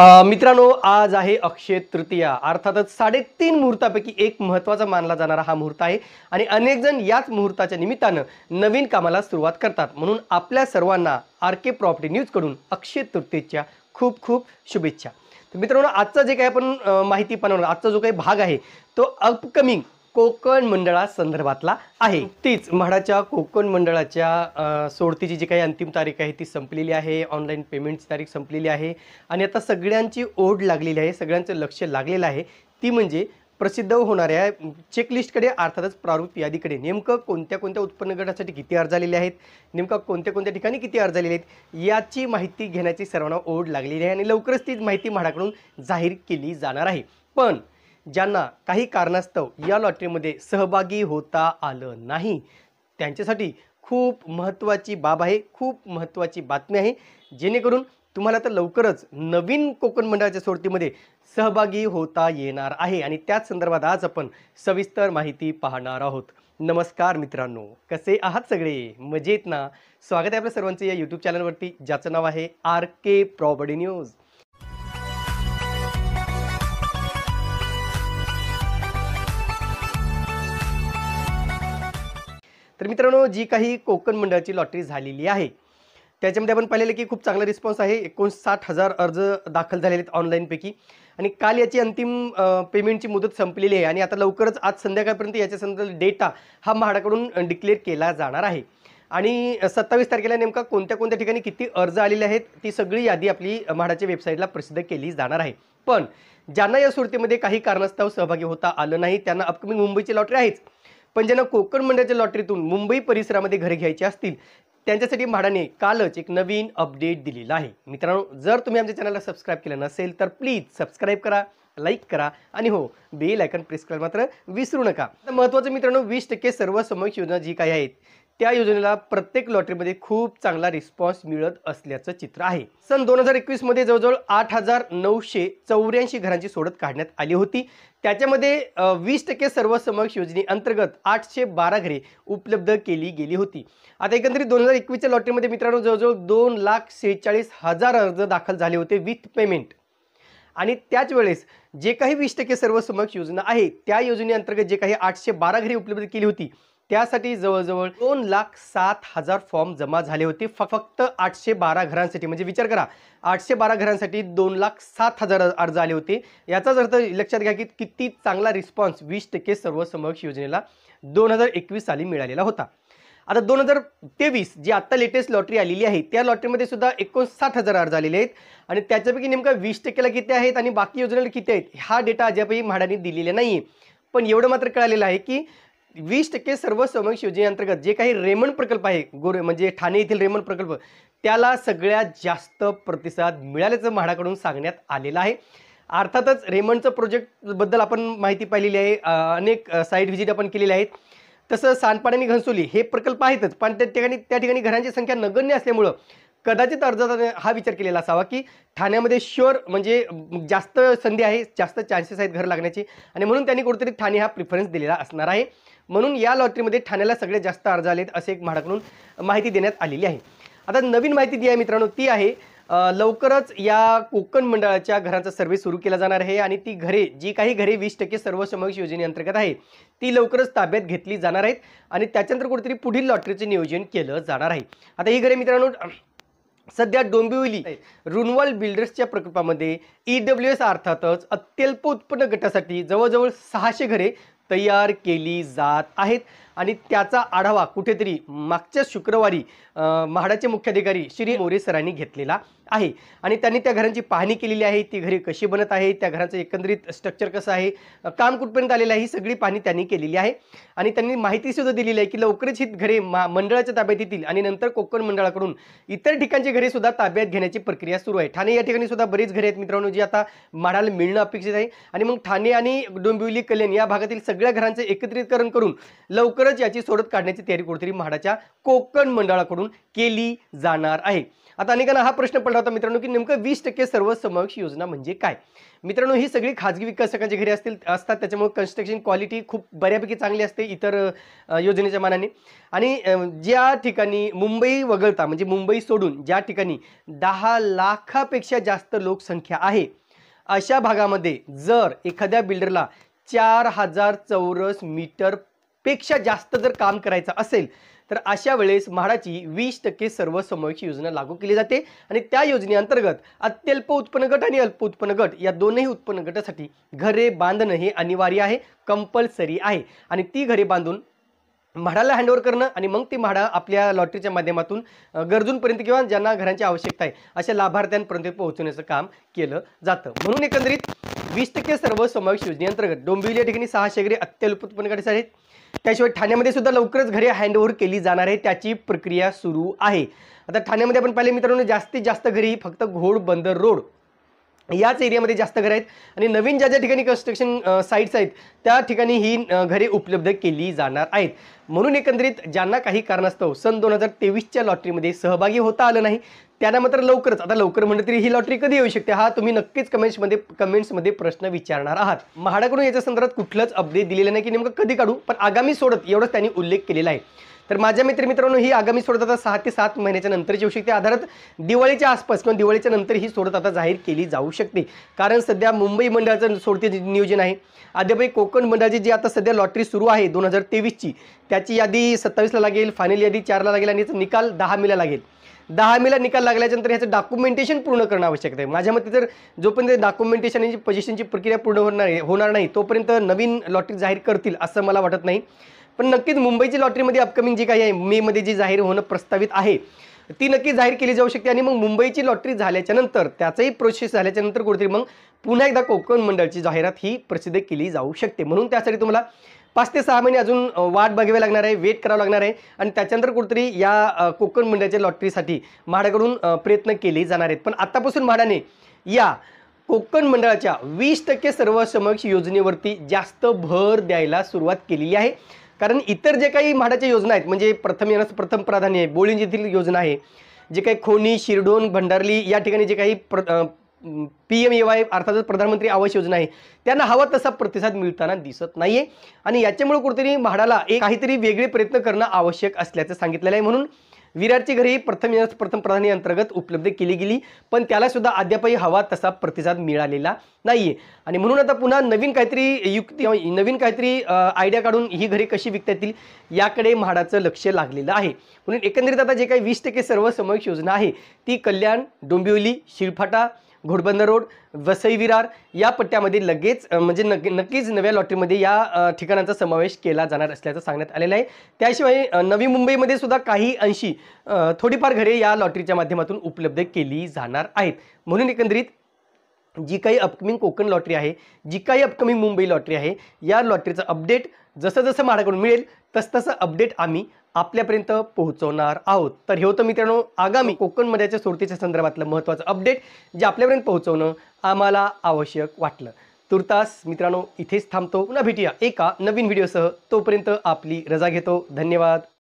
मित्रांनो आज आहे अक्षय तृतीया अर्थातच साडेतीन मुहूर्तापैकी एक महत्त्वाचा मानला जाणारा हा मुहूर्त आहे आणि अनेक जण याच मुहूर्ताच्या निमित्तानं नवीन कामाला सुरुवात करतात म्हणून आपल्या सर्वांना आर के प्रॉपर्टी न्यूजकडून अक्षय तृतीयेच्या खूप खूप शुभेच्छा तर मित्रांनो आजचा जे काही आपण माहिती पण आजचा जो काही भाग आहे तो अपकमिंग कोकण मंडळासंदर्भातला आहे तीच म्हाडाच्या कोकण मंडळाच्या सोडतीची जी काही अंतिम तारीख आहे ती संपलेली आहे ऑनलाईन पेमेंटची तारीख संपलेली आहे आणि आता सगळ्यांची ओढ लागलेली आहे सगळ्यांचं लक्ष लागलेलं आहे ती म्हणजे प्रसिद्ध होणाऱ्या चेकलिस्टकडे अर्थातच प्रारूप यादीकडे नेमकं कोणत्या कोणत्या उत्पन्न गटासाठी किती अर्ज आलेले आहेत नेमकं कोणत्या कोणत्या ठिकाणी किती अर्ज आलेले आहेत याची माहिती घेण्याची सर्वांना ओढ लागलेली आहे आणि लवकरच तीच माहिती म्हाडाकडून जाहीर केली जाणार आहे पण ज्यांना काही कारणास्तव या लॉटरीमध्ये सहभागी होता आलं नाही त्यांच्यासाठी खूप महत्त्वाची बाब आहे खूप महत्त्वाची बातमी आहे जेणेकरून तुम्हाला तर लवकरच नवीन कोकण मंडळाच्या सोडतीमध्ये सहभागी होता येणार आहे आणि त्याच संदर्भात आज आपण सविस्तर माहिती पाहणार आहोत नमस्कार मित्रांनो कसे आहात सगळे मजेत ना स्वागत आहे आपल्या सर्वांचे या यूट्यूब चॅनलवरती ज्याचं नाव आहे आर के प्रॉपर्टी न्यूज तर मित्रांनो जी काही कोकण मंडळाची लॉटरी झालेली आहे त्याच्यामध्ये आपण पाहिलेलं की खूप चांगला रिस्पॉन्स आहे एकोणसाठ हजार अर्ज दाखल झालेले आहेत ऑनलाईनपैकी आणि काल याची अंतिम पेमेंटची मुदत संपलेली आहे आणि आता लवकरच आज संध्याकाळपर्यंत याच्या संदर्भात डेटा हा म्हाडाकडून डिक्लेअर केला जाणार आहे आणि सत्तावीस तारखेला नेमका कोणत्या कोणत्या ठिकाणी किती अर्ज आलेले आहेत ती सगळी यादी आपली म्हाडाच्या वेबसाईटला प्रसिद्ध केली जाणार आहे पण ज्यांना या सुरतीमध्ये काही कारणास्तव सहभागी होता आलं नाही त्यांना अपकमिंग मुंबईची लॉटरी आहेच पण ज्यांना कोकण मंडळाच्या लॉटरीतून मुंबई परिसरामध्ये घरे घ्यायचे असतील त्यांच्यासाठी म्हाडाने कालच एक नवीन अपडेट दिलेला आहे मित्रांनो जर तुम्ही आमच्या चॅनलला सबस्क्राईब केलं नसेल तर प्लीज सबस्क्राईब करा लाईक करा आणि हो बेल आयकन प्रेस करायला मात्र विसरू नका महत्त्वाचं मित्रांनो वीस टक्के सर्वसमावेश योजना जी काही आहेत त्या योजनेला प्रत्येक लॉटरीमध्ये खूप चांगला रिस्पॉन्स मिळत असल्याचं चित्र आहे सन दोन हजार एकवीसमध्ये जवळजवळ आठ हजार नऊशे चौऱ्याऐंशी घरांची सोडत काढण्यात आली होती त्याच्यामध्ये वीस टक्के सर्वसमक्ष योजनेअंतर्गत आठशे बारा घरे उपलब्ध केली गेली होती आता एकंदरीत दोन हजार एकवीसच्या लॉटरीमध्ये मित्रांनो जवळजवळ दोन लाख सेहेचाळीस हजार अर्ज दाखल झाले होते विथ पेमेंट आणि त्याच वेळेस जे काही वीस टक्के सर्वसमक्ष योजना आहे त्या योजनेअंतर्गत जे काही आठशे बारा घरे उपलब्ध केली होती त्यासाठी जवळजवळ दोन लाख सात हजार फॉर्म जमा झाले होते फक्त आठशे बारा घरांसाठी म्हणजे विचार करा आठशे बारा घरांसाठी दोन लाख सात हजार अर्ज आले होते याचाच अर्थ लक्षात घ्या की किती चांगला रिस्पॉन्स वीस टक्के सर्वसमक्ष योजनेला दोन हजार एकवीस साली मिळालेला होता आता दोन हजार तेवीस जी आत्ता लेटेस्ट लॉटरी आलेली आहे त्या लॉटरीमध्ये सुद्धा एकोणसाठ हजार अर्ज आलेले आहेत आणि त्याच्यापैकी नेमका वीस टक्केला किती आहेत आणि बाकी योजनेला किती आहेत हा डेटा अद्यापही म्हाडाने दिलेला नाही पण एवढं मात्र कळालेलं आहे की वीस टक्के सर्व समक्ष योजनेअंतर्गत जे काही रेमंड प्रकल्प आहे गोरे म्हणजे ठाणे येथील रेमंड प्रकल्प त्याला सगळ्यात जास्त प्रतिसाद मिळाल्याचं म्हाडाकडून सांगण्यात आलेलं आहे अर्थातच रेमंडचं प्रोजेक्टबद्दल आपण माहिती पाहिलेली आहे अनेक साईट व्हिजिट आपण केलेले आहेत तसं सांडपाणी आणि घनसोली हे प्रकल्प आहेतच पण त्या ठिकाणी त्या ठिकाणी घरांची संख्या नगण्य असल्यामुळं कदाचित अर्जदाराने हा विचार केलेला असावा की ठाण्यामध्ये शुअर म्हणजे जास्त संधी आहे जास्त चान्सेस आहेत घर लागण्याची आणि म्हणून त्यांनी कुठेतरी ठाणे हा प्रिफरन्स दिलेला असणार आहे म्हणून या लॉटरीमध्ये ठाण्याला सगळ्यात जास्त अर्ज आलेत असे एक म्हाडाकडून माहिती देण्यात आलेली आहे आता नवीन माहिती द्या आहे मित्रांनो ती आहे लवकरच या कोकण मंडळाच्या घरांचा सर्वे सुरू केला जाणार आहे आणि ती घरे जी काही घरे वीस टक्के सर्वसमावेश योजनेअंतर्गत आहे ती लवकरच ताब्यात घेतली जाणार आहेत आणि त्याच्यानंतर कुठेतरी पुढील लॉटरीचे नियोजन केलं जाणार आहे आता ही घरे मित्रांनो सध्या डोंबिवली रुनवाल बिल्डर्सच्या प्रकल्पामध्ये ई डब्ल्यू एस अर्थातच अत्यल्प उत्पन्न गटासाठी जवळजवळ सहाशे घरे तयार केली जात आहेत आणि त्याचा आढावा कुठेतरी मागच्या शुक्रवारी म्हाडाचे मुख्याधिकारी श्री मोरे सरांनी घेतलेला आहे आणि त्यांनी त्या घरांची पाहणी केलेली आहे ती घरे कशी बनत आहे त्या घरांचं एकंदरीत स्ट्रक्चर कसं आहे काम कुठपर्यंत आलेलं आहे ही सगळी पाहणी त्यांनी केलेली आहे आणि त्यांनी माहितीसुद्धा दिलेली आहे की लवकरच ही घरे मा मंडळाच्या ताब्यात येतील आणि नंतर कोकण मंडळाकडून इतर ठिकाणची घरे सुद्धा ताब्यात घेण्याची प्रक्रिया सुरू आहे ठाणे या ठिकाणी सुद्धा बरीच घरे आहेत मित्रांनो जी आता म्हाडाला मिळणं अपेक्षित आहे आणि मग ठाणे आणि डोंबिवली कल्याण या भागातील सगळ्या घरांचं एकत्रीकरण करून लवकर लवकरच याची सोडत काढण्याची तयारी कुठेतरी म्हाडाच्या कोकण मंडळाकडून केली जाणार आहे आता अनेकांना हा प्रश्न पडला होता मित्रांनो की नेमकं वीस टक्के सर्वसमावेश योजना म्हणजे काय मित्रांनो ही सगळी खाजगी विकासकांचे घरी असतील असतात त्याच्यामुळे कन्स्ट्रक्शन क्वालिटी खूप बऱ्यापैकी चांगली असते इतर योजनेच्या मानाने आणि ज्या ठिकाणी मुंबई वगळता म्हणजे मुंबई सोडून ज्या ठिकाणी दहा लाखापेक्षा जास्त लोकसंख्या आहे अशा भागामध्ये जर एखाद्या बिल्डरला चार हजार चौरस मीटर पेक्षा जास्त जर काम करायचं असेल तर अशा वेळेस म्हाडाची वीस टक्के सर्वसमावेश योजना लागू केली जाते आणि त्या योजनेअंतर्गत अत्यल्प उत्पन्न गट आणि अल्प उत्पन्न गट या दोनही उत्पन्न गटासाठी घरे बांधणं हे अनिवार्य आहे कंपल्सरी आहे आणि ती घरे बांधून म्हाडाला हँडओव्हर करणं आणि मग ती म्हाडा आपल्या लॉटरीच्या माध्यमातून गरजूंपर्यंत किंवा ज्यांना घरांची आवश्यकता आहे अशा लाभार्थ्यांपर्यंत पोहोचवण्याचं काम केलं जातं म्हणून एकंदरीत वीस टक्के समावेश योजनेअंतर्गत डोंबिवली या ठिकाणी सहा घरे अत्यल्प उत्पन्न गटाचे आहेत त्याशिवाय ठाण्यामध्ये सुद्धा लवकरच घरे हँडओव्हर केली जाणार आहे त्याची प्रक्रिया सुरू आहे आता ठाण्यामध्ये आपण पाहिले मित्रांनो जास्तीत जास्त घरी फक्त घोड बंदर रोड याच एरियामध्ये जास्त घरं आहेत आणि नवीन ज्या ज्या ठिकाणी कन्स्ट्रक्शन साईट्स आहेत त्या ठिकाणी ही घरे उपलब्ध केली जाणार आहेत म्हणून एकंदरीत ज्यांना काही कारणास्तव सन दोन हजार तेवीसच्या लॉटरीमध्ये सहभागी होता आलं नाही त्यांना मात्र लवकरच आता लवकर म्हणजे तरी ही लॉटरी कधी येऊ शकते हा तुम्ही नक्कीच कमेंट्समध्ये कमेंट्समध्ये प्रश्न विचारणार आहात म्हाडाकडून याच्या संदर्भात कुठलंच अपडेट दिलेलं नाही की नेमकं कधी काढू पण आगामी सोडत एवढंच त्यांनी उल्लेख केलेला आहे तर माझ्या मित्र मित्रांनो ही आगामी सोडत आता सहा ते सात महिन्याच्या नंतरची येऊ शकते आधारात दिवाळीच्या आसपास किंवा दिवाळीच्या नंतर ही सोडत आता जाहीर केली जाऊ शकते कारण सध्या मुंबई मंडळाचं सोडते नियोजन आहे अद्यापही कोकण मंडळाची जी आता सध्या लॉटरी सुरू आहे दोन हजार तेवीसची त्याची यादी सत्तावीसला लागेल फायनल यादी चारला लागेल आणि याचा निकाल दहा मेला लागेल दहा मेला निकाल लागल्याच्यानंतर ह्याचं डॉक्युमेंटेशन पूर्ण करणं आवश्यक आहे माझ्या मते जर जोपर्यंत डॉक्युमेंटेशनची पोजिशनची प्रक्रिया पूर्ण होणार होणार नाही तोपर्यंत नवीन लॉटरी जाहीर करतील असं मला वाटत नाही पण नक्कीच मुंबईची लॉटरीमध्ये अपकमिंग जी काही आहे मेमध्ये जी जाहीर होणं प्रस्तावित आहे ती नक्की जाहीर केली जाऊ शकते आणि मग मुंबईची लॉटरी झाल्याच्यानंतर त्याचाही प्रोसेस झाल्याच्यानंतर कुठेतरी मग पुन्हा एकदा कोकण मंडळची जाहिरात ही प्रसिद्ध केली जाऊ शकते म्हणून त्यासाठी तुम्हाला पाच ते सहा महिने अजून वाट बघावी लागणार आहे वेट करावं लागणार आहे आणि त्याच्यानंतर कुठेतरी या कोकण मंडळाच्या लॉटरीसाठी म्हाडाकडून प्रयत्न केले जाणार आहेत पण आत्तापासून म्हाडाने या कोकण मंडळाच्या वीस टक्के सर्वसमक्ष योजनेवरती जास्त भर द्यायला सुरुवात केलेली आहे कारण इतर जे काही म्हाडाच्या योजना आहेत म्हणजे प्रथम येण्याचं प्रथम प्राधान्य आहे बोळीं येथील योजना आहे जे काही खोनी शिरडोन भंडारली या ठिकाणी जे काही प्र पी एम ए वाय अर्थातच प्रधानमंत्री आवास योजना आहे त्यांना हवा तसा प्रतिसाद मिळताना दिसत नाहीये आणि याच्यामुळे कुठेतरी म्हाडाला एक काहीतरी वेगळे प्रयत्न करणं आवश्यक असल्याचं सांगितलेलं आहे म्हणून विराटची घरे प्रथम प्रथम प्रधानी अंतर्गत उपलब्ध केली गेली पण त्याला सुद्धा अद्यापही हवा तसा प्रतिसाद मिळालेला नाहीये आणि म्हणून आता पुन्हा नवीन काहीतरी युक्ती नवीन काहीतरी आयडिया काढून ही घरे कशी विकता येतील याकडे म्हाडाचं लक्ष लागलेलं आहे म्हणून एकंदरीत आता जे काही वीस टक्के समावेश योजना आहे ती कल्याण डोंबिवली शिरफाटा घोडबंदर रोड वसई विरार या पट्ट्यामध्ये लगेच म्हणजे नक्कीच नव्या लॉटरीमध्ये या ठिकाणांचा समावेश केला जाणार असल्याचं सांगण्यात आलेलं आहे त्याशिवाय नवी मुंबईमध्ये सुद्धा काही अंशी थोडीफार घरे या लॉटरीच्या माध्यमातून उपलब्ध केली जाणार आहेत म्हणून एकंदरीत जी काही अपकमिंग कोकण लॉटरी आहे जी काही अपकमिंग मुंबई लॉटरी आहे या लॉटरीचं अपडेट जसं जसं माझ्याकडून मिळेल तसं तसं अपडेट आम्ही आपल्यापर्यंत पोहोचवणार आहोत तर हे होतं मित्रांनो आगामी कोकण मध्याच्या सुरतीच्या संदर्भातलं महत्त्वाचं अपडेट जे आपल्यापर्यंत पोहोचवणं आम्हाला आवश्यक वाटलं तुर्तास मित्रांनो इथेच थांबतो पुन्हा भेटूया एका नवीन व्हिडिओसह तोपर्यंत आपली रजा घेतो धन्यवाद